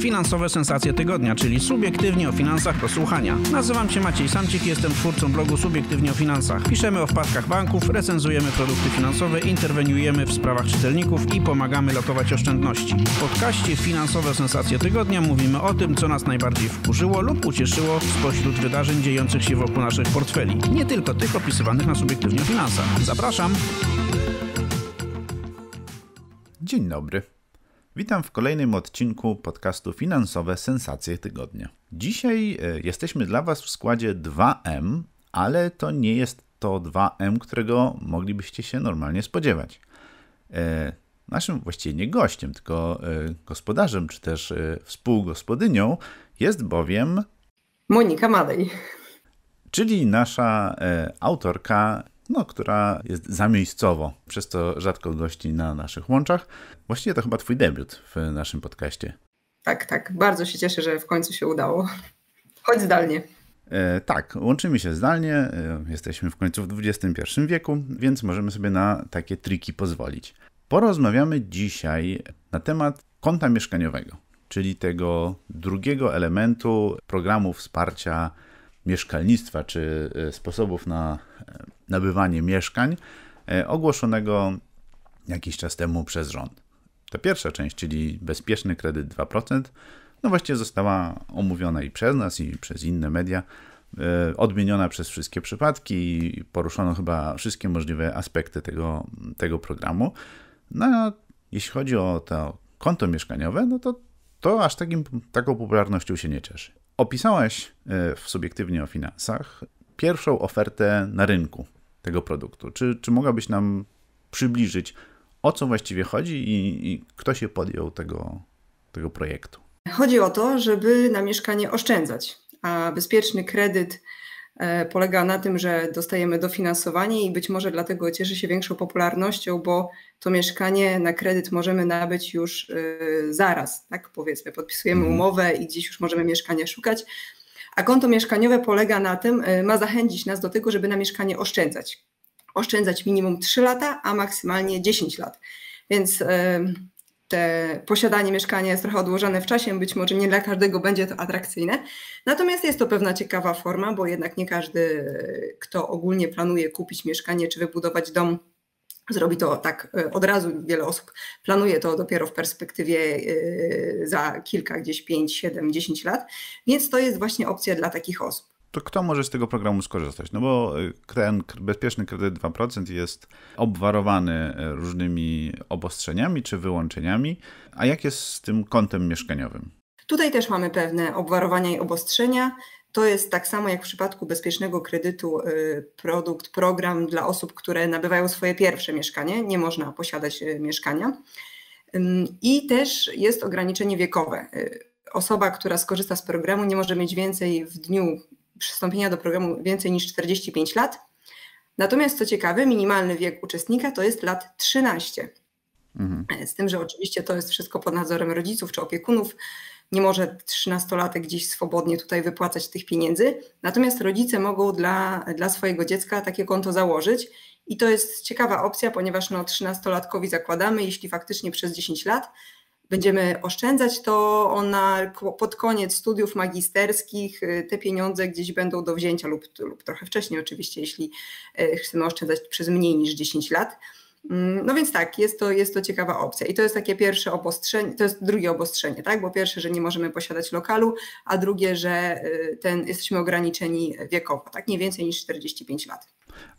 Finansowe sensacje tygodnia, czyli subiektywnie o finansach do słuchania. Nazywam się Maciej Samcik, jestem twórcą blogu Subiektywnie o finansach. Piszemy o wpadkach banków, recenzujemy produkty finansowe, interweniujemy w sprawach czytelników i pomagamy lotować oszczędności. W podcaście Finansowe sensacje tygodnia mówimy o tym, co nas najbardziej wkurzyło lub ucieszyło spośród wydarzeń dziejących się wokół naszych portfeli. Nie tylko tych opisywanych na subiektywnie o finansach. Zapraszam! Dzień dobry. Witam w kolejnym odcinku podcastu Finansowe Sensacje Tygodnia. Dzisiaj e, jesteśmy dla Was w składzie 2M, ale to nie jest to 2M, którego moglibyście się normalnie spodziewać. E, naszym właściwie nie gościem, tylko e, gospodarzem czy też współgospodynią jest bowiem Monika Madej. Czyli nasza autorka no, która jest zamiejscowo, przez co rzadko gości na naszych łączach. Właściwie to chyba Twój debiut w naszym podcaście. Tak, tak. Bardzo się cieszę, że w końcu się udało. Chodź zdalnie. E, tak, łączymy się zdalnie, e, jesteśmy w końcu w XXI wieku, więc możemy sobie na takie triki pozwolić. Porozmawiamy dzisiaj na temat konta mieszkaniowego, czyli tego drugiego elementu programu wsparcia mieszkalnictwa czy e, sposobów na nabywanie mieszkań e, ogłoszonego jakiś czas temu przez rząd. Ta pierwsza część, czyli bezpieczny kredyt 2%, no właśnie została omówiona i przez nas, i przez inne media, e, odmieniona przez wszystkie przypadki i poruszono chyba wszystkie możliwe aspekty tego, tego programu. No a jeśli chodzi o to konto mieszkaniowe, no to to aż takim, taką popularnością się nie cieszy. Opisałeś e, w Subiektywnie o Finansach pierwszą ofertę na rynku tego produktu. Czy, czy mogłabyś nam przybliżyć, o co właściwie chodzi i, i kto się podjął tego, tego projektu? Chodzi o to, żeby na mieszkanie oszczędzać, a bezpieczny kredyt e, polega na tym, że dostajemy dofinansowanie i być może dlatego cieszy się większą popularnością, bo to mieszkanie na kredyt możemy nabyć już e, zaraz, tak powiedzmy, podpisujemy mhm. umowę i dziś już możemy mieszkania szukać. A konto mieszkaniowe polega na tym, y, ma zachęcić nas do tego, żeby na mieszkanie oszczędzać. Oszczędzać minimum 3 lata, a maksymalnie 10 lat. Więc y, te posiadanie mieszkania jest trochę odłożone w czasie, być może nie dla każdego będzie to atrakcyjne. Natomiast jest to pewna ciekawa forma, bo jednak nie każdy, y, kto ogólnie planuje kupić mieszkanie czy wybudować dom, Zrobi to tak e, od razu, wiele osób planuje to dopiero w perspektywie e, za kilka, gdzieś 5, 7, 10 lat, więc to jest właśnie opcja dla takich osób. To kto może z tego programu skorzystać? No bo ten e, bezpieczny kredyt 2% jest obwarowany różnymi obostrzeniami czy wyłączeniami. A jak jest z tym kontem mieszkaniowym? Tutaj też mamy pewne obwarowania i obostrzenia. To jest tak samo jak w przypadku bezpiecznego kredytu y, produkt, program dla osób, które nabywają swoje pierwsze mieszkanie. Nie można posiadać y, mieszkania. I też jest ograniczenie wiekowe. Y, osoba, która skorzysta z programu, nie może mieć więcej w dniu przystąpienia do programu więcej niż 45 lat. Natomiast co ciekawe, minimalny wiek uczestnika to jest lat 13. Mhm. Z tym, że oczywiście to jest wszystko pod nadzorem rodziców czy opiekunów, nie może trzynastolatek gdzieś swobodnie tutaj wypłacać tych pieniędzy, natomiast rodzice mogą dla, dla swojego dziecka takie konto założyć i to jest ciekawa opcja, ponieważ no, trzynastolatkowi zakładamy, jeśli faktycznie przez 10 lat będziemy oszczędzać, to ona pod koniec studiów magisterskich y, te pieniądze gdzieś będą do wzięcia lub, lub trochę wcześniej oczywiście, jeśli y, chcemy oszczędzać przez mniej niż 10 lat. Mm, no więc tak, jest to, jest to ciekawa opcja i to jest takie pierwsze obostrzenie, to jest drugie obostrzenie, tak? Bo pierwsze, że nie możemy posiadać lokalu, a drugie, że y, ten, jesteśmy ograniczeni wiekowo, tak? Nie więcej niż 45 lat.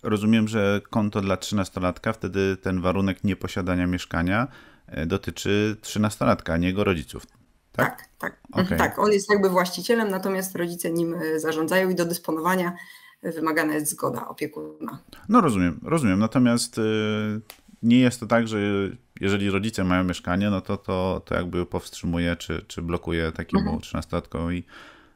Rozumiem, że konto dla 13-latka, wtedy ten warunek nieposiadania mieszkania e, dotyczy 13-latka, a nie jego rodziców. Tak, tak. Tak. Okay. tak, on jest jakby właścicielem, natomiast rodzice nim e, zarządzają i do dysponowania wymagana jest zgoda opiekuna. No rozumiem, rozumiem. Natomiast y, nie jest to tak, że jeżeli rodzice mają mieszkanie, no to to, to jakby powstrzymuje czy, czy blokuje takiemu mhm.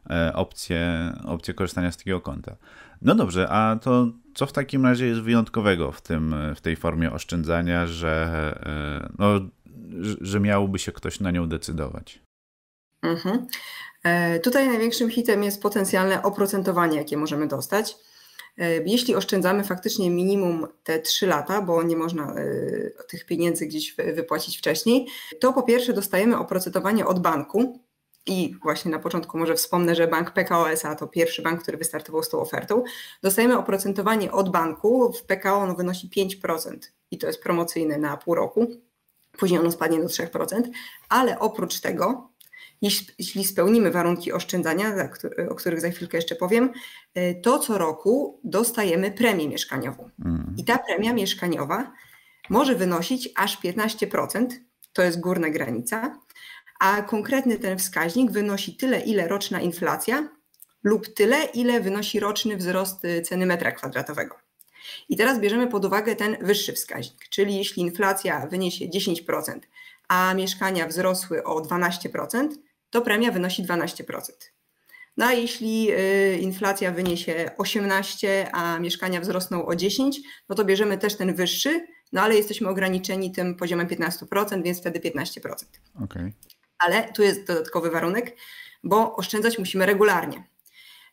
E, opcję, opcję korzystania z takiego konta. No dobrze, a to co w takim razie jest wyjątkowego w, tym, w tej formie oszczędzania, że, e, no, że miałby się ktoś na nią decydować? Mhm. E, tutaj największym hitem jest potencjalne oprocentowanie, jakie możemy dostać. E, jeśli oszczędzamy faktycznie minimum te 3 lata, bo nie można e, tych pieniędzy gdzieś wypłacić wcześniej, to po pierwsze dostajemy oprocentowanie od banku, i właśnie na początku może wspomnę, że bank PKO SA to pierwszy bank, który wystartował z tą ofertą. Dostajemy oprocentowanie od banku, w PKO ono wynosi 5% i to jest promocyjne na pół roku. Później ono spadnie do 3%, ale oprócz tego jeśli spełnimy warunki oszczędzania, o których za chwilkę jeszcze powiem, e, to co roku dostajemy premię mieszkaniową. Mm. I ta premia mieszkaniowa może wynosić aż 15%, to jest górna granica, a konkretny ten wskaźnik wynosi tyle, ile roczna inflacja lub tyle, ile wynosi roczny wzrost y, ceny metra kwadratowego. I teraz bierzemy pod uwagę ten wyższy wskaźnik, czyli jeśli inflacja wyniesie 10%, a mieszkania wzrosły o 12%, to premia wynosi 12%. No a jeśli y, inflacja wyniesie 18, a mieszkania wzrosną o 10, no to bierzemy też ten wyższy, no ale jesteśmy ograniczeni tym poziomem 15%, więc wtedy 15%. Okay. Ale tu jest dodatkowy warunek, bo oszczędzać musimy regularnie.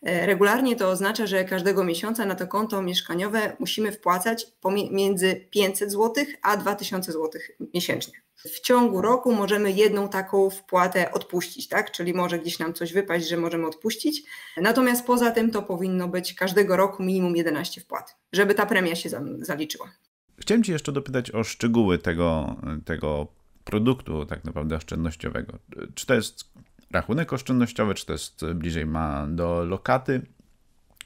E, regularnie to oznacza, że każdego miesiąca na to konto mieszkaniowe musimy wpłacać pomiędzy 500 zł a 2000 zł miesięcznie w ciągu roku możemy jedną taką wpłatę odpuścić, tak? Czyli może gdzieś nam coś wypaść, że możemy odpuścić. Natomiast poza tym to powinno być każdego roku minimum 11 wpłat, żeby ta premia się zaliczyła. Chciałem Ci jeszcze dopytać o szczegóły tego, tego produktu tak naprawdę oszczędnościowego. Czy to jest rachunek oszczędnościowy, czy to jest bliżej ma do lokaty?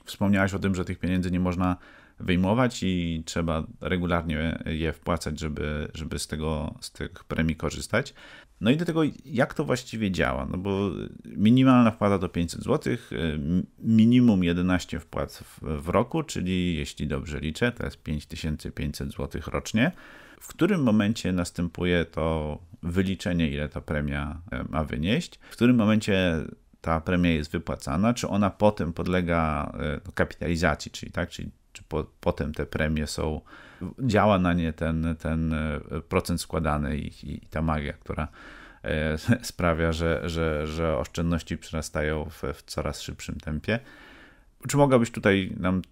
Wspomniałaś o tym, że tych pieniędzy nie można wyjmować i trzeba regularnie je wpłacać, żeby, żeby z, tego, z tych premii korzystać. No i do tego, jak to właściwie działa? No bo minimalna wpłata to 500 zł, minimum 11 wpłat w roku, czyli jeśli dobrze liczę, to jest 5500 zł rocznie. W którym momencie następuje to wyliczenie, ile ta premia e, ma wynieść? W którym momencie ta premia jest wypłacana? Czy ona potem podlega e, no, kapitalizacji, czyli tak, czyli czy po, potem te premie są, działa na nie ten, ten e, procent składany i, i, i ta magia, która e, sprawia, że, że, że oszczędności przyrastają w, w coraz szybszym tempie. Czy mogłabyś tutaj nam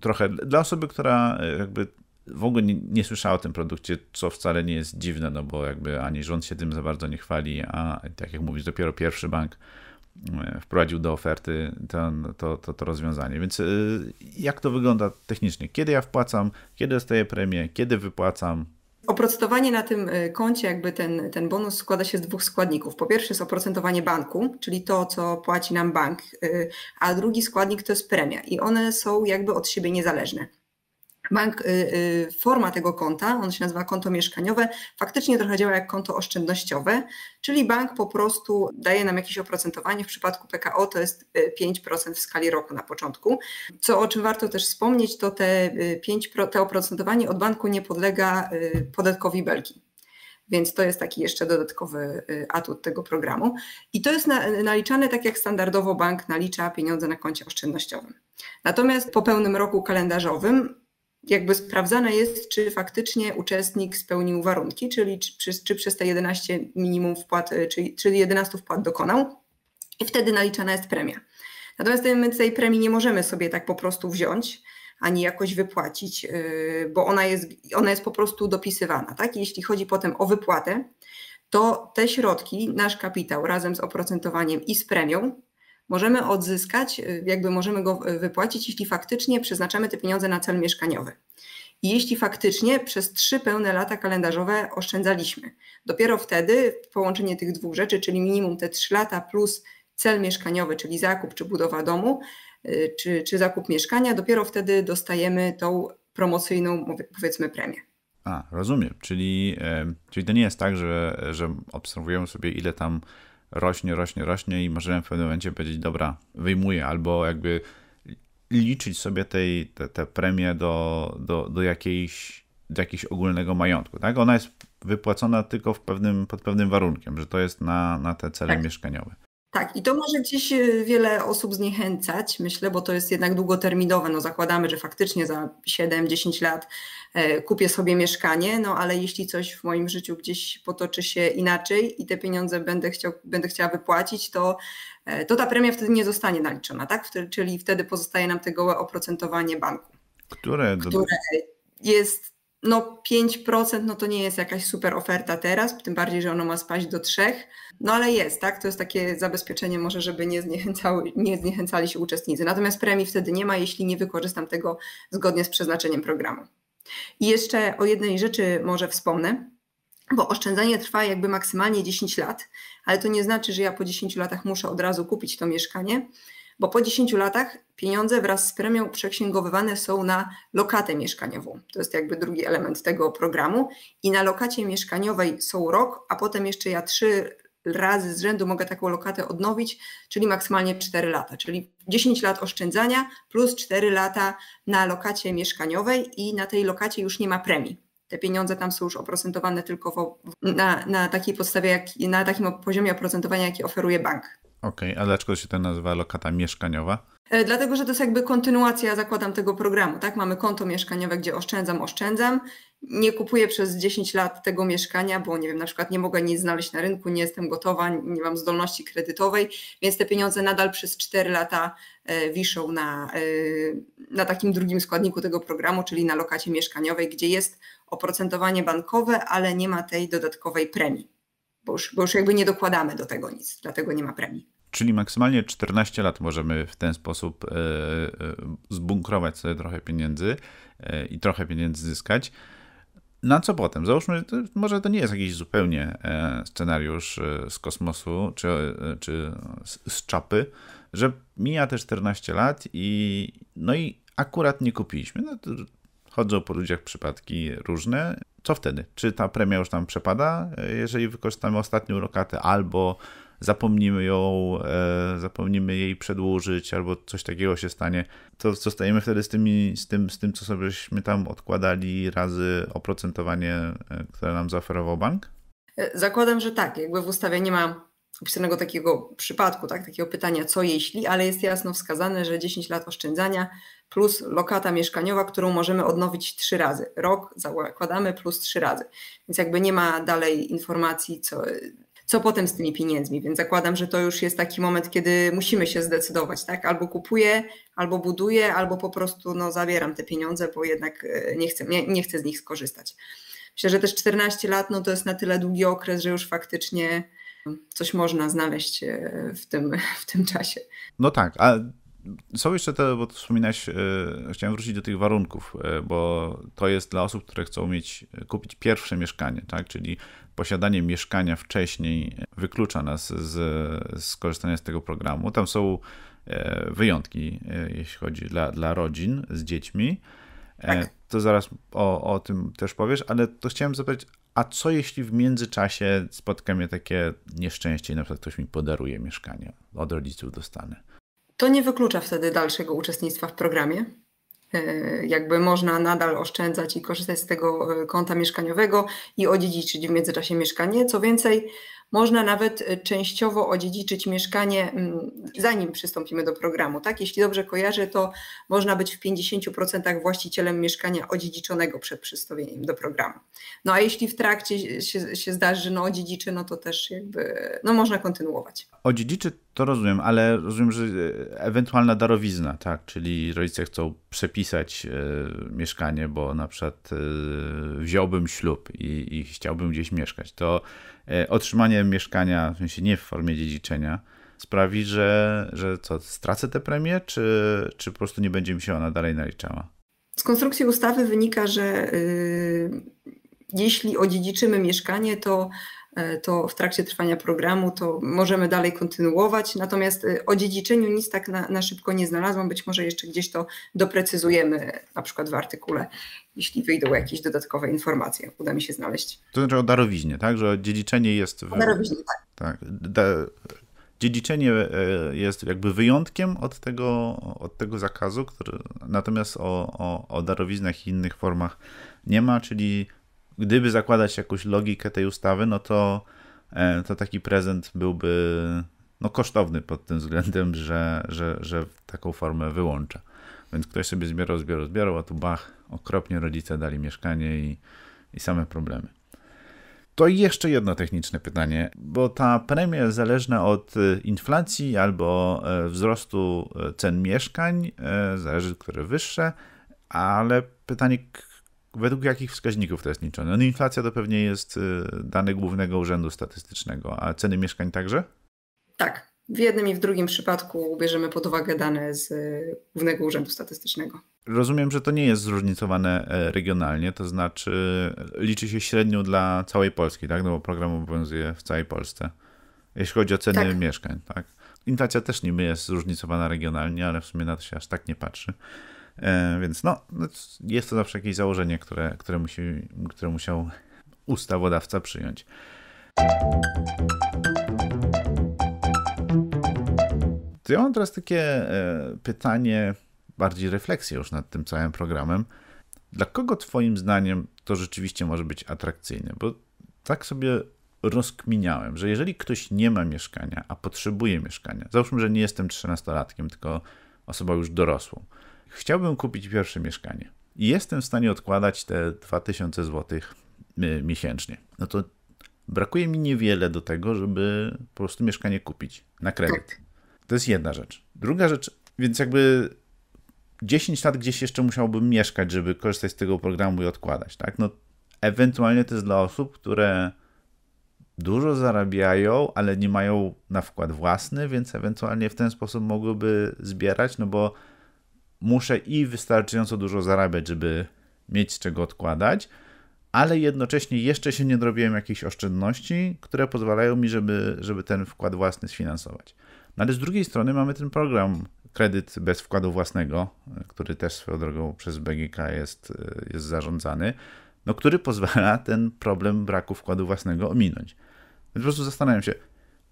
trochę, dla osoby, która e, jakby w ogóle nie, nie, słyszała o tym produkcie, co wcale nie jest dziwne, no bo jakby ani rząd się tym za bardzo nie chwali, a tak jak mówisz, dopiero pierwszy bank E, wprowadził do oferty to to, to, to rozwiązanie. Więc e, jak to wygląda technicznie? Kiedy ja wpłacam, kiedy dostaję premię, kiedy wypłacam, Oprocentowanie na tym e, koncie, jakby ten, ten bonus składa się z dwóch składników. Po pierwsze jest oprocentowanie banku, czyli to, co płaci nam bank, a drugi składnik to jest premia i one są jakby od siebie niezależne bank, y, y, forma tego konta, on się nazywa konto mieszkaniowe, faktycznie trochę działa jak konto oszczędnościowe, czyli bank po prostu daje nam jakieś oprocentowanie, w przypadku PKO to jest 5% y, w skali roku na początku. Co o czym warto też wspomnieć, to te, 5, te oprocentowanie od banku nie podlega podatkowi Belgii. Więc to jest taki jeszcze dodatkowy atut tego programu. I to jest naliczane tak, jak standardowo bank nalicza pieniądze na koncie oszczędnościowym. Natomiast po pełnym roku kalendarzowym jakby sprawdzane jest, czy faktycznie uczestnik spełnił warunki, czyli czy, czy przez te 11 minimum wpłat, e, czyli, czyli 11 wpłat dokonał i wtedy naliczana jest premia. Natomiast my tej premii nie możemy sobie tak po prostu wziąć, ani jakoś wypłacić, e, bo ona jest, ona jest po prostu dopisywana. Tak? Jeśli chodzi potem o wypłatę, to te środki, nasz kapitał razem z oprocentowaniem i z premią możemy odzyskać, y, jakby możemy go y, wypłacić, jeśli faktycznie przeznaczamy te pieniądze na cel mieszkaniowy. I jeśli faktycznie przez trzy pełne lata kalendarzowe oszczędzaliśmy. Dopiero wtedy połączenie tych dwóch rzeczy, czyli minimum te trzy lata plus cel mieszkaniowy, czyli zakup czy budowa domu, y, czy, czy zakup mieszkania, dopiero wtedy dostajemy tą promocyjną, powiedzmy, premię. A, rozumiem. Czyli, e, czyli to nie jest tak, że, że obserwujemy sobie, ile tam rośnie, rośnie, rośnie i możemy w pewnym momencie powiedzieć, dobra, wyjmuję, albo jakby liczyć sobie tej, te, te premie do, do, do, jakiejś, do jakiegoś ogólnego majątku. Tak? Ona jest wypłacona tylko w pewnym, pod pewnym warunkiem, że to jest na, na te cele tak. mieszkaniowe. Tak, i to może gdzieś y, wiele osób zniechęcać, myślę, bo to jest jednak długoterminowe. No zakładamy, że faktycznie za 7-10 lat e, kupię sobie mieszkanie, no ale jeśli coś w moim życiu gdzieś potoczy się inaczej i te pieniądze będę, chciał, będę chciała wypłacić, to, e, to ta premia wtedy nie zostanie naliczona, tak? czyli wtedy pozostaje nam gołe oprocentowanie banku. Które, które jest no 5%, no to nie jest jakaś super oferta teraz, tym bardziej, że ono ma spaść do 3%. No ale jest, tak? To jest takie zabezpieczenie może, żeby nie, zniechęcały, nie zniechęcali się uczestnicy. Natomiast premii wtedy nie ma, jeśli nie wykorzystam tego zgodnie z przeznaczeniem programu. I jeszcze o jednej rzeczy może wspomnę, bo oszczędzanie trwa jakby maksymalnie 10 lat, ale to nie znaczy, że ja po 10 latach muszę od razu kupić to mieszkanie, bo po 10 latach pieniądze wraz z premią przeksięgowywane są na lokatę mieszkaniową. To jest jakby drugi element tego programu i na lokacie mieszkaniowej są rok, a potem jeszcze ja 3 razy z rzędu mogę taką lokatę odnowić, czyli maksymalnie 4 lata, czyli 10 lat oszczędzania plus 4 lata na lokacie mieszkaniowej i na tej lokacie już nie ma premii. Te pieniądze tam są już oprocentowane tylko w, na, na takiej podstawie, jak, na takim poziomie oprocentowania, jaki oferuje bank. Okej, okay, a dlaczego się to nazywa lokata mieszkaniowa? E, dlatego, że to jest jakby kontynuacja, zakładam, tego programu, tak? Mamy konto mieszkaniowe, gdzie oszczędzam, oszczędzam nie kupuję przez 10 lat tego mieszkania, bo nie wiem, na przykład nie mogę nic znaleźć na rynku, nie jestem gotowa, nie mam zdolności kredytowej, więc te pieniądze nadal przez 4 lata e, wiszą na, e, na takim drugim składniku tego programu, czyli na lokacie mieszkaniowej, gdzie jest oprocentowanie bankowe, ale nie ma tej dodatkowej premii, bo już, bo już jakby nie dokładamy do tego nic, dlatego nie ma premii. Czyli maksymalnie 14 lat możemy w ten sposób e, zbunkrować sobie trochę pieniędzy i trochę pieniędzy zyskać. No a co potem? Załóżmy, to, może to nie jest jakiś zupełnie e, scenariusz e, z kosmosu czy, e, czy z, z czapy, że mija te 14 lat i no i akurat nie kupiliśmy. No chodzą po ludziach przypadki różne. Co wtedy? Czy ta premia już tam przepada, jeżeli wykorzystamy ostatnią lokatę, albo zapomnimy ją, e, zapomnimy jej przedłużyć albo coś takiego się stanie, to zostajemy wtedy z, tymi, z, tym, z tym, co sobieśmy tam odkładali razy oprocentowanie, e, które nam zaoferował bank? E, zakładam, że tak. Jakby w ustawie nie ma opisanego takiego przypadku, tak, takiego pytania, co jeśli, ale jest jasno wskazane, że 10 lat oszczędzania plus lokata mieszkaniowa, którą możemy odnowić trzy razy. Rok zakładamy plus trzy razy. Więc jakby nie ma dalej informacji, co, co potem z tymi pieniędzmi, więc zakładam, że to już jest taki moment, kiedy musimy się zdecydować, tak? Albo kupuję, albo buduję, albo po prostu no, zabieram te pieniądze, bo jednak e, nie chcę, nie, nie chcę z nich skorzystać. Myślę, że też 14 lat no, to jest na tyle długi okres, że już faktycznie mm, coś można znaleźć e, w tym, w tym czasie. No tak, a są jeszcze te, bo wspominałeś, e, chciałem wrócić do tych warunków, e, bo to jest dla osób, które chcą mieć, e, kupić pierwsze mieszkanie, tak? Czyli posiadanie mieszkania wcześniej wyklucza nas z, z korzystania z tego programu. Tam są wyjątki, jeśli chodzi dla, dla rodzin z dziećmi. Tak. To zaraz o, o tym też powiesz, ale to chciałem zapytać, a co jeśli w międzyczasie spotka mnie takie nieszczęście i na przykład ktoś mi podaruje mieszkanie, od rodziców dostanę? to nie wyklucza wtedy dalszego uczestnictwa w programie. E, jakby można nadal oszczędzać i korzystać z tego e, konta mieszkaniowego i odziedziczyć w międzyczasie mieszkanie. Co więcej, można nawet e, częściowo odziedziczyć mieszkanie, mm, zanim przystąpimy do programu. Tak, jeśli dobrze kojarzę, to można być w 50% właścicielem mieszkania odziedziczonego przed przystąpieniem do programu. No a jeśli w trakcie się, się zdarzy, że no odziedziczy, no to też jakby no, można kontynuować. Odziedziczy to rozumiem, ale rozumiem, że e, ewentualna darowizna, tak, czyli rodzice chcą przepisać e, mieszkanie, bo na przykład e, wziąłbym ślub i, i, chciałbym gdzieś mieszkać, to e, otrzymanie mieszkania, w sensie nie w formie dziedziczenia, sprawi, że, że co, stracę tę premię, czy, czy po prostu nie będzie mi się ona dalej naliczała? Z konstrukcji ustawy wynika, że y, jeśli odziedziczymy mieszkanie, to E, to w trakcie trwania programu to możemy dalej kontynuować. Natomiast e, o dziedziczeniu nic tak na, na szybko nie znalazłam. Być może jeszcze gdzieś to doprecyzujemy, na przykład w artykule, jeśli wyjdą jakieś dodatkowe informacje, uda mi się znaleźć. To znaczy o darowiźnie, tak? Że dziedziczenie jest. W... O darowiźnie, tak. tak. Da... Dziedziczenie e, jest jakby wyjątkiem od tego, od tego zakazu, który, natomiast o, o, o darowiznach i innych formach nie ma, czyli gdyby zakładać jakąś logikę tej ustawy, no to, e, to taki prezent byłby no, kosztowny pod tym względem, że, że, że taką formę wyłącza. Więc ktoś sobie zbierał, zbierał, zbierał, a tu bach, okropnie rodzice dali mieszkanie i, i same problemy. To jeszcze jedno techniczne pytanie, bo ta premia jest zależna od e, inflacji albo e, wzrostu cen mieszkań, zależy, które wyższe, ale pytanie, według jakich wskaźników to jest liczone? No inflacja to pewnie jest y, dane Głównego Urzędu Statystycznego, a ceny mieszkań także? Tak. W jednym i w drugim przypadku bierzemy pod uwagę dane z y, Głównego Urzędu Statystycznego. Rozumiem, że to nie jest zróżnicowane e, regionalnie, to znaczy e, liczy się średnią dla całej Polski, tak? No bo program obowiązuje w całej Polsce, jeśli chodzi o ceny tak. mieszkań, tak? Inflacja też niby jest zróżnicowana regionalnie, ale w sumie na to się aż tak nie patrzy. E, więc no, no, jest to zawsze jakieś założenie, które, które, musi, które musiał ustawodawca przyjąć. To ja mam teraz takie e, pytanie, bardziej refleksję już nad tym całym programem. Dla kogo Twoim zdaniem to rzeczywiście może być atrakcyjne? Bo tak sobie rozkminiałem, że jeżeli ktoś nie ma mieszkania, a potrzebuje mieszkania, załóżmy, że nie jestem trzynastolatkiem, tylko osobą już dorosłą, chciałbym kupić pierwsze mieszkanie i jestem w stanie odkładać te 2000 zł y, miesięcznie, no to brakuje mi niewiele do tego, żeby po prostu mieszkanie kupić na kredyt. Tak. To jest jedna rzecz. Druga rzecz, więc jakby 10 lat gdzieś jeszcze musiałbym mieszkać, żeby korzystać z tego programu i odkładać, tak? No, ewentualnie to jest dla osób, które dużo zarabiają, ale nie mają na wkład własny, więc ewentualnie w ten sposób mogłyby zbierać, no bo muszę i wystarczająco dużo zarabiać, żeby mieć z czego odkładać, ale jednocześnie jeszcze się nie drobiłem jakichś oszczędności, które pozwalają mi, żeby, żeby ten wkład własny sfinansować. No ale z drugiej strony mamy ten program kredyt bez wkładu własnego, który też swoją drogą przez BGK jest, jest zarządzany, no, który pozwala ten problem braku wkładu własnego ominąć. Więc po prostu zastanawiam się,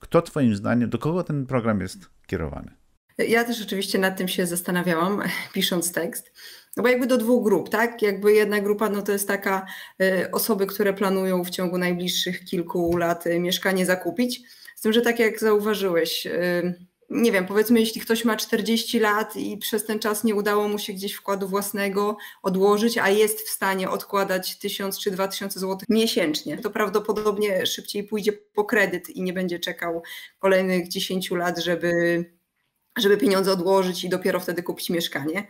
kto Twoim zdaniem, do kogo ten program jest kierowany? Ja też oczywiście nad tym się zastanawiałam, pisząc tekst. No bo jakby do dwóch grup, tak? Jakby jedna grupa no to jest taka y, osoby, które planują w ciągu najbliższych kilku lat y, mieszkanie zakupić. Z tym, że tak jak zauważyłeś, y, nie wiem, powiedzmy, jeśli ktoś ma 40 lat i przez ten czas nie udało mu się gdzieś wkładu własnego odłożyć, a jest w stanie odkładać 1000 czy 2000 zł miesięcznie, to prawdopodobnie szybciej pójdzie po kredyt i nie będzie czekał kolejnych 10 lat, żeby żeby pieniądze odłożyć i dopiero wtedy kupić mieszkanie.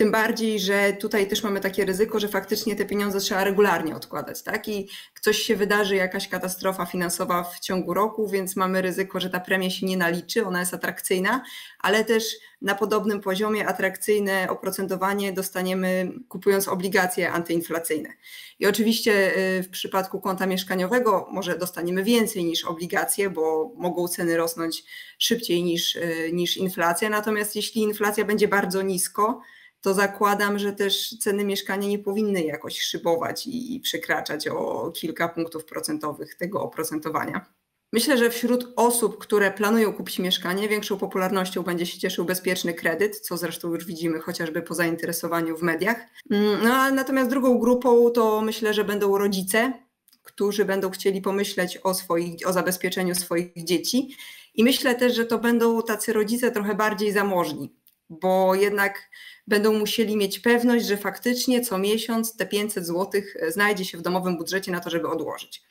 Tym bardziej, że tutaj też mamy takie ryzyko, że faktycznie te pieniądze trzeba regularnie odkładać, tak? I coś się wydarzy, jakaś katastrofa finansowa w ciągu roku, więc mamy ryzyko, że ta premia się nie naliczy, ona jest atrakcyjna, ale też na podobnym poziomie atrakcyjne oprocentowanie dostaniemy kupując obligacje antyinflacyjne. I oczywiście y, w przypadku konta mieszkaniowego może dostaniemy więcej niż obligacje, bo mogą ceny rosnąć szybciej niż, y, niż inflacja. Natomiast jeśli inflacja będzie bardzo nisko, to zakładam, że też ceny mieszkania nie powinny jakoś szybować i, przekraczać o kilka punktów procentowych tego oprocentowania. Myślę, że wśród osób, które planują kupić mieszkanie, większą popularnością będzie się cieszył bezpieczny kredyt, co zresztą już widzimy chociażby po zainteresowaniu w mediach. Mm, no, a natomiast drugą grupą to myślę, że będą rodzice, którzy będą chcieli pomyśleć o, swoich, o zabezpieczeniu swoich dzieci. I myślę też, że to będą tacy rodzice trochę bardziej zamożni, bo jednak będą musieli mieć pewność, że faktycznie co miesiąc te 500 zł e, znajdzie się w domowym budżecie na to, żeby odłożyć.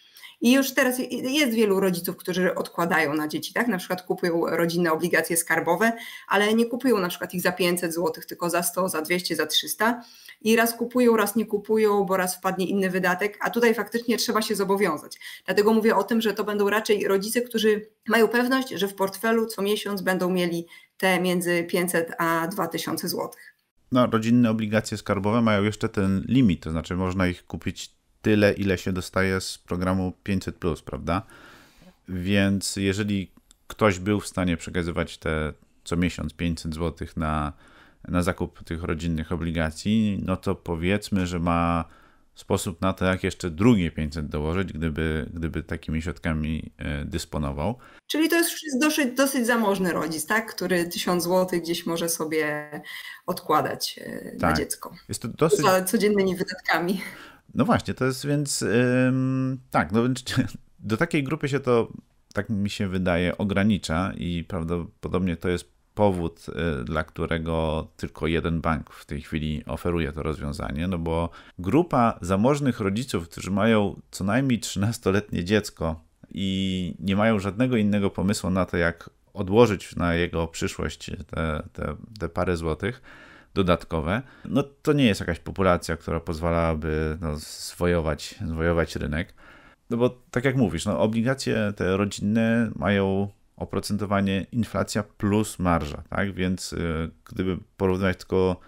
I już teraz jest wielu rodziców, którzy odkładają na dzieci, tak? Na przykład kupują rodzinne obligacje skarbowe, ale nie kupują na przykład ich za 500 zł, tylko za 100, za 200, za 300. I raz kupują, raz nie kupują, bo raz wpadnie inny wydatek, a tutaj faktycznie trzeba się zobowiązać. Dlatego mówię o tym, że to będą raczej rodzice, którzy mają pewność, że w portfelu co miesiąc będą mieli te między 500 a 2000 zł. No, rodzinne obligacje skarbowe mają jeszcze ten limit, to znaczy można ich kupić tyle, ile się dostaje z programu 500, prawda? Więc jeżeli ktoś był w stanie przekazywać te co miesiąc 500 zł na, na zakup tych rodzinnych obligacji, no to powiedzmy, że ma sposób na to, jak jeszcze drugie 500 dołożyć, gdyby, gdyby takimi środkami e, dysponował. Czyli to jest dosyć, dosyć zamożny rodzic, tak? który 1000 zł gdzieś może sobie odkładać e, tak. na dziecko. Jest to dosyć... Za codziennymi wydatkami. No właśnie, to jest więc ym, tak, no więc do takiej grupy się to, tak mi się wydaje, ogranicza i prawdopodobnie to jest powód, y, dla którego tylko jeden bank w tej chwili oferuje to rozwiązanie, no bo grupa zamożnych rodziców, którzy mają co najmniej 13-letnie dziecko i nie mają żadnego innego pomysłu na to, jak odłożyć na jego przyszłość te, te, te parę złotych, dodatkowe, no to nie jest jakaś populacja, która pozwalałaby no, zwojować, zwojować rynek. No bo tak jak mówisz, no, obligacje te rodzinne mają oprocentowanie inflacja plus marża, tak? Więc y, gdyby porównywać tylko,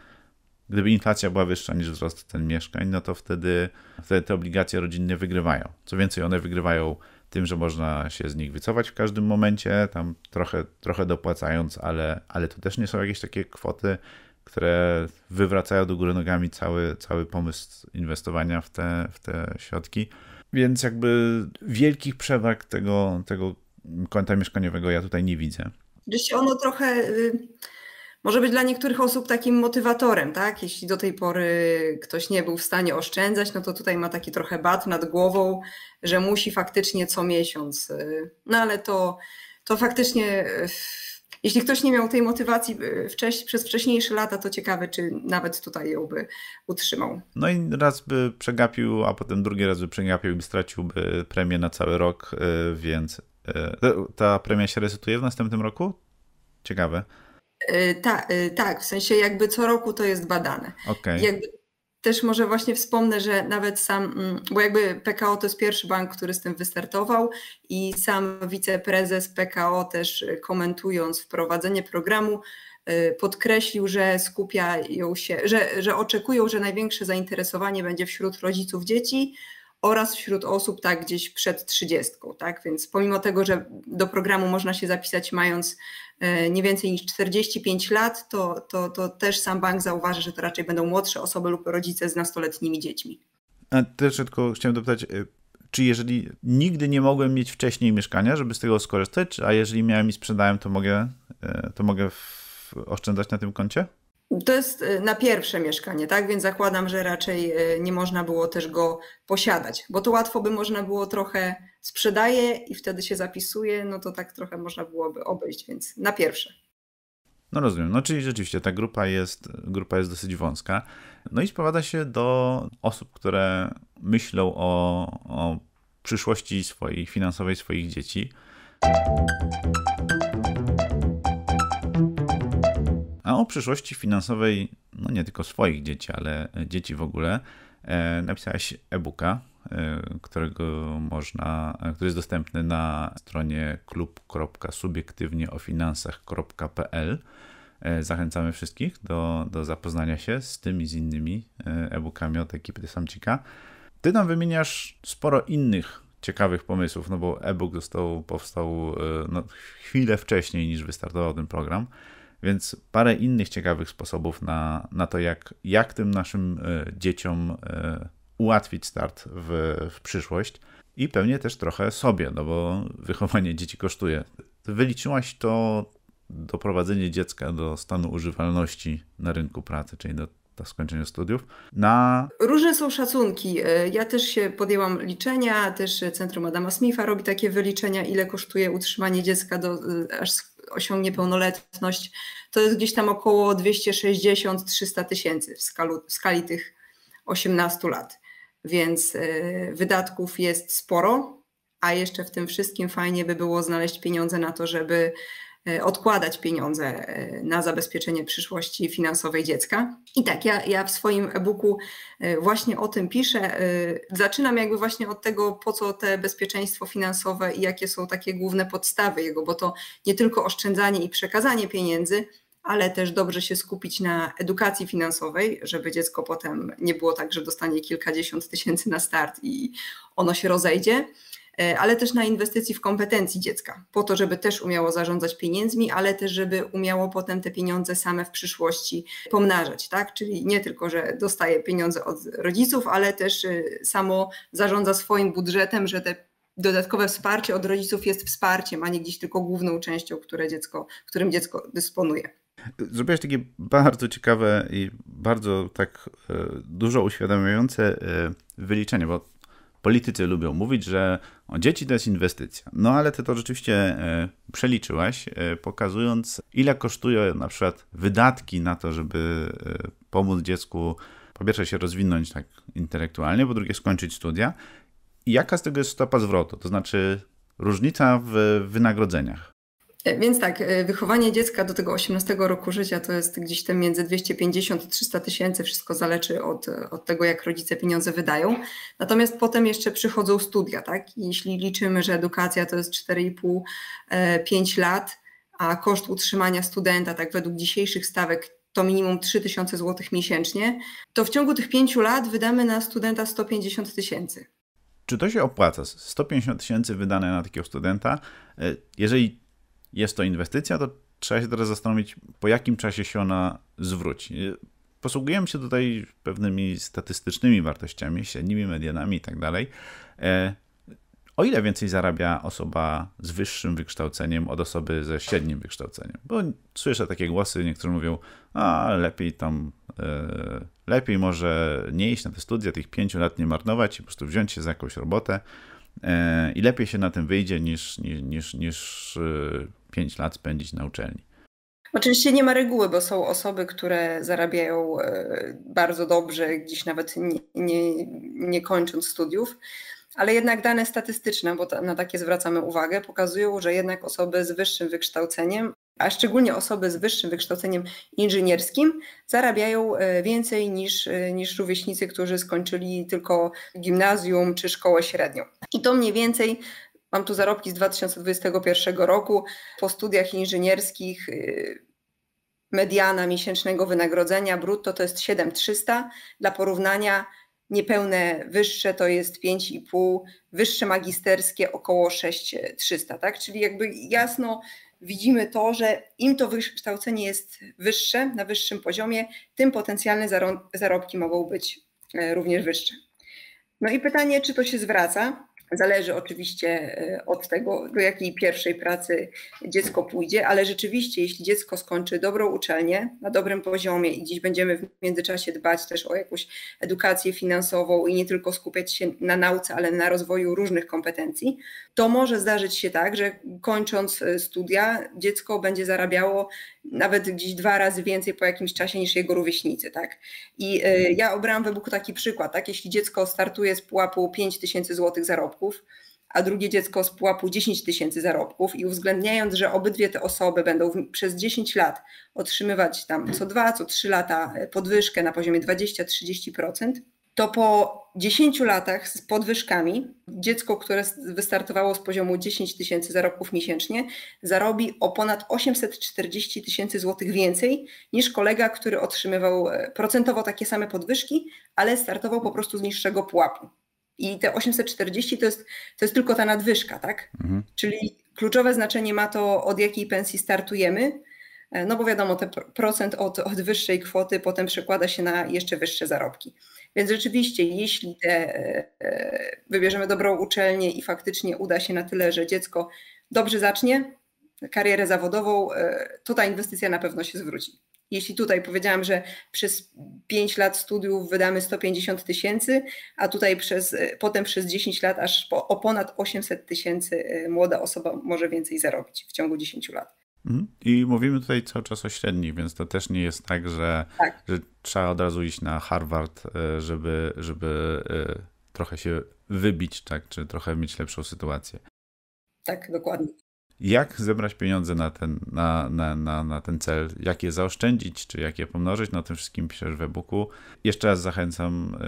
gdyby inflacja była wyższa niż wzrost ten mieszkań, no to wtedy, wtedy te obligacje rodzinne wygrywają. Co więcej, one wygrywają tym, że można się z nich wycofać w każdym momencie, tam trochę, trochę dopłacając, ale, ale to też nie są jakieś takie kwoty, które wywracają do góry nogami cały, cały pomysł inwestowania w te, w te środki. Więc jakby wielkich przewag tego, tego konta mieszkaniowego ja tutaj nie widzę. Oczywiście ono trochę y, może być dla niektórych osób takim motywatorem, tak? Jeśli do tej pory ktoś nie był w stanie oszczędzać, no to tutaj ma taki trochę bat nad głową, że musi faktycznie co miesiąc. Y, no ale to, to faktycznie, y, jeśli ktoś nie miał tej motywacji wcześ, przez wcześniejsze lata, to ciekawe, czy nawet tutaj ją by utrzymał. No i raz by przegapił, a potem drugi raz by przegapił i straciłby premię na cały rok, więc E, ta premia się resetuje w następnym roku? Ciekawe. E, ta, e, tak, w sensie jakby co roku to jest badane. Okay. Jakby też może właśnie wspomnę, że nawet sam, mm, bo jakby PKO to jest pierwszy bank, który z tym wystartował i sam wiceprezes PKO też komentując wprowadzenie programu podkreślił, że skupiają się, że, że oczekują, że największe zainteresowanie będzie wśród rodziców dzieci, oraz wśród osób tak gdzieś przed 30, tak? Więc pomimo tego, że do programu można się zapisać mając e, nie więcej niż 45 lat, to, to, to też sam bank zauważy, że to raczej będą młodsze osoby lub rodzice z nastoletnimi dziećmi. A też tylko chciałem dopytać, e, czy jeżeli nigdy nie mogłem mieć wcześniej mieszkania, żeby z tego skorzystać, a jeżeli miałem i sprzedałem, to mogę, e, to mogę oszczędzać na tym koncie? To jest y, na pierwsze mieszkanie, tak? Więc zakładam, że raczej y, nie można było też go posiadać, bo to łatwo by można było trochę sprzedaje i wtedy się zapisuje, no to tak trochę można byłoby obejść, więc na pierwsze. No rozumiem. No czyli rzeczywiście ta grupa jest, grupa jest dosyć wąska. No i sprowadza się do osób, które myślą o, o przyszłości swojej, finansowej swoich dzieci. o przyszłości finansowej, no nie tylko swoich dzieci, ale dzieci w ogóle, e, napisałaś e-booka, e, którego można, który jest dostępny na stronie klub.subiektywnieofinansach.pl. E, zachęcamy wszystkich do, do zapoznania się z tymi z innymi e-bookami od ekipy Samcika. Ty tam wymieniasz sporo innych ciekawych pomysłów, no bo e-book został, powstał no, chwilę wcześniej niż wystartował ten program. Więc parę innych ciekawych sposobów na, na to, jak, jak tym naszym e, dzieciom e, ułatwić start w, w przyszłość i pewnie też trochę sobie, no bo wychowanie dzieci kosztuje. Wyliczyłaś to doprowadzenie dziecka do stanu używalności na rynku pracy, czyli do do skończenia studiów. Na... Różne są szacunki. E, ja też się podjęłam liczenia, też Centrum Adama Smitha robi takie wyliczenia, ile kosztuje utrzymanie dziecka do, aż osiągnie pełnoletność, to jest gdzieś tam około 260-300 tysięcy w, w skali tych 18 lat. Więc e, wydatków jest sporo, a jeszcze w tym wszystkim fajnie by było znaleźć pieniądze na to, żeby E, odkładać pieniądze e, na zabezpieczenie przyszłości finansowej dziecka. I tak, ja, ja w swoim e-booku e, właśnie o tym piszę. Zaczynam jakby właśnie od tego, po co te bezpieczeństwo finansowe i jakie są takie główne podstawy jego, bo to nie tylko oszczędzanie i przekazanie pieniędzy, ale też dobrze się skupić na edukacji finansowej, żeby dziecko potem nie było tak, że dostanie kilkadziesiąt tysięcy na start i ono się rozejdzie. E, ale też na inwestycji w kompetencji dziecka, po to, żeby też umiało zarządzać pieniędzmi, ale też, żeby umiało potem te pieniądze same w przyszłości pomnażać, tak? Czyli nie tylko, że dostaje pieniądze od rodziców, ale też y, samo zarządza swoim budżetem, że te dodatkowe wsparcie od rodziców jest wsparciem, a nie gdzieś tylko główną częścią, które dziecko, którym dziecko dysponuje. Zrobiłeś takie bardzo ciekawe i bardzo tak e, dużo uświadamiające e, wyliczenie, bo politycy lubią mówić, że o, dzieci to jest inwestycja. No ale ty to rzeczywiście e, przeliczyłaś, e, pokazując, ile kosztują na przykład wydatki na to, żeby e, pomóc dziecku po pierwsze się rozwinąć tak intelektualnie, po drugie skończyć studia. I jaka z tego jest stopa zwrotu? To znaczy różnica w wynagrodzeniach. E, więc tak, e, wychowanie dziecka do tego 18 roku życia to jest gdzieś tam między 250-300 tysięcy, wszystko zależy od, od tego, jak rodzice pieniądze wydają. Natomiast potem jeszcze przychodzą studia, tak? Jeśli liczymy, że edukacja to jest 4,5-5 e, lat, a koszt utrzymania studenta, tak według dzisiejszych stawek, to minimum 3000 zł miesięcznie, to w ciągu tych 5 lat wydamy na studenta 150 tysięcy. Czy to się opłaca? 150 tysięcy wydane na takiego studenta, jeżeli jest to inwestycja, to trzeba się teraz zastanowić, po jakim czasie się ona zwróci. Posługujemy się tutaj pewnymi statystycznymi wartościami, średnimi medianami i tak dalej. E, o ile więcej zarabia osoba z wyższym wykształceniem od osoby ze średnim wykształceniem? Bo słyszę takie głosy, niektórzy mówią, a lepiej tam, e, lepiej może nie iść na te studia, tych pięciu lat nie marnować i po prostu wziąć się za jakąś robotę e, i lepiej się na tym wyjdzie niż, niż, niż, niż 5 lat spędzić na uczelni. Oczywiście nie ma reguły, bo są osoby, które zarabiają e, bardzo dobrze, gdzieś nawet nie, nie, nie kończąc studiów, ale jednak dane statystyczne, bo na takie zwracamy uwagę, pokazują, że jednak osoby z wyższym wykształceniem, a szczególnie osoby z wyższym wykształceniem inżynierskim, zarabiają e, więcej niż, e, niż rówieśnicy, którzy skończyli tylko gimnazjum czy szkołę średnią. I to mniej więcej Mam tu zarobki z 2021 roku. Po studiach inżynierskich y, mediana miesięcznego wynagrodzenia brutto to jest 7300. Dla porównania niepełne wyższe to jest 5,5, wyższe magisterskie około 6300, tak? Czyli jakby jasno widzimy to, że im to wykształcenie jest wyższe, na wyższym poziomie, tym potencjalne zarobki mogą być e, również wyższe. No i pytanie, czy to się zwraca? Zależy oczywiście e, od tego, do jakiej pierwszej pracy dziecko pójdzie, ale rzeczywiście, jeśli dziecko skończy dobrą uczelnię na dobrym poziomie i dziś będziemy w międzyczasie dbać też o jakąś edukację finansową i nie tylko skupiać się na nauce, ale na rozwoju różnych kompetencji, to może zdarzyć się tak, że kończąc e, studia, dziecko będzie zarabiało nawet gdzieś dwa razy więcej po jakimś czasie niż jego rówieśnicy. Tak? I e, ja obrałam w e taki przykład, tak? jeśli dziecko startuje z pułapu 5 tysięcy złotych zarobku, zarobków, a drugie dziecko z pułapu 10 tysięcy zarobków i uwzględniając, że obydwie te osoby będą przez 10 lat otrzymywać tam co 2, co 3 lata e, podwyżkę na poziomie 20-30%, to po 10 latach z podwyżkami dziecko, które wystartowało z poziomu 10 tysięcy zarobków miesięcznie, zarobi o ponad 840 tysięcy złotych więcej niż kolega, który otrzymywał e, procentowo takie same podwyżki, ale startował po prostu z niższego pułapu. I te 840 to jest, to jest tylko ta nadwyżka, tak? Mhm. Czyli kluczowe znaczenie ma to, od jakiej pensji startujemy, e, no bo wiadomo, ten procent od, od wyższej kwoty potem przekłada się na jeszcze wyższe zarobki. Więc rzeczywiście, jeśli te, e, wybierzemy dobrą uczelnię i faktycznie uda się na tyle, że dziecko dobrze zacznie karierę zawodową, e, to ta inwestycja na pewno się zwróci. Jeśli tutaj powiedziałam, że przez 5 lat studiów wydamy 150 tysięcy, a tutaj przez, e, potem przez 10 lat aż po, o ponad 800 tysięcy e, młoda osoba może więcej zarobić w ciągu 10 lat. Mhm. I mówimy tutaj cały czas o średnich, więc to też nie jest tak, że, tak. że trzeba od razu iść na Harvard, e, żeby, żeby trochę się wybić, tak? czy trochę mieć lepszą sytuację. Tak, dokładnie jak zebrać pieniądze na ten, na, na, na, na ten cel, jak je zaoszczędzić, czy jak je pomnożyć, na no, tym wszystkim piszesz w e-booku. Jeszcze raz zachęcam e,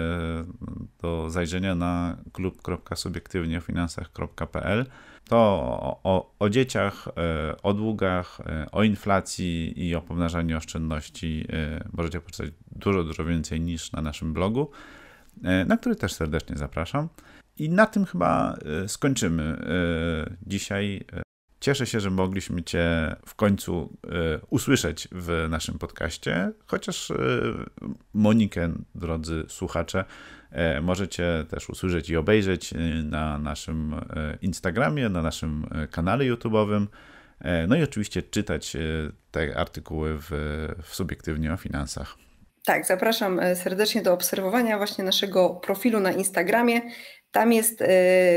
do zajrzenia na klub.subiektywniefinansach.pl. To o, o, o dzieciach, e, o długach, e, o inflacji i o pomnażaniu oszczędności możecie poczytać dużo, dużo więcej niż na naszym blogu, na który też serdecznie zapraszam. I na tym chyba skończymy dzisiaj Cieszę się, że mogliśmy Cię w końcu y, usłyszeć w naszym podcaście, chociaż y, Monikę, drodzy słuchacze, y, możecie też usłyszeć i obejrzeć na naszym Instagramie, na naszym kanale YouTube'owym. No i oczywiście czytać te artykuły w, w Subiektywnie o Finansach. Tak, zapraszam serdecznie do obserwowania właśnie naszego profilu na Instagramie. Tam jest y,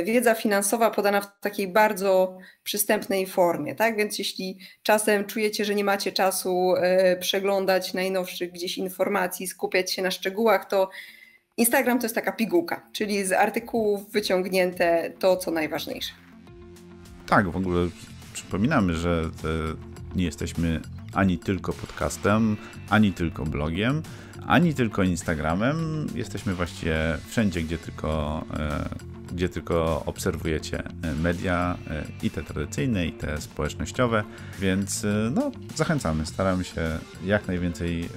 wiedza finansowa podana w takiej bardzo przystępnej formie, tak? Więc jeśli czasem czujecie, że nie macie czasu y, przeglądać najnowszych gdzieś informacji, skupiać się na szczegółach, to Instagram to jest taka pigułka, czyli z artykułów wyciągnięte to, co najważniejsze. Tak, w ogóle przypominamy, że nie jesteśmy ani tylko podcastem, ani tylko blogiem, ani tylko Instagramem. Jesteśmy właściwie wszędzie, gdzie tylko e, gdzie tylko obserwujecie e, media e, i te tradycyjne, i te społecznościowe, więc e, no, zachęcamy, staramy się jak najwięcej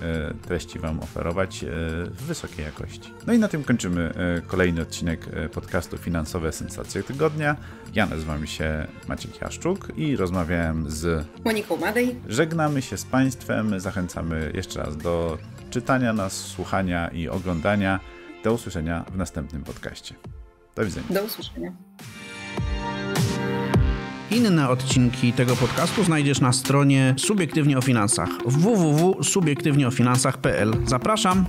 treści Wam oferować w wysokiej jakości. No i na tym kończymy kolejny odcinek podcastu Finansowe Sensacje Tygodnia. Ja nazywam się Maciek Jaszczuk i rozmawiałem z Moniką Madej. Żegnamy się z Państwem, zachęcamy jeszcze raz do czytania nas, słuchania i oglądania. Do usłyszenia w następnym podcaście. Do widzenia. Do usłyszenia. Inne odcinki tego podcastu znajdziesz na stronie Subiektywnie o Finansach www.subiektywnieofinansach.pl. Zapraszam!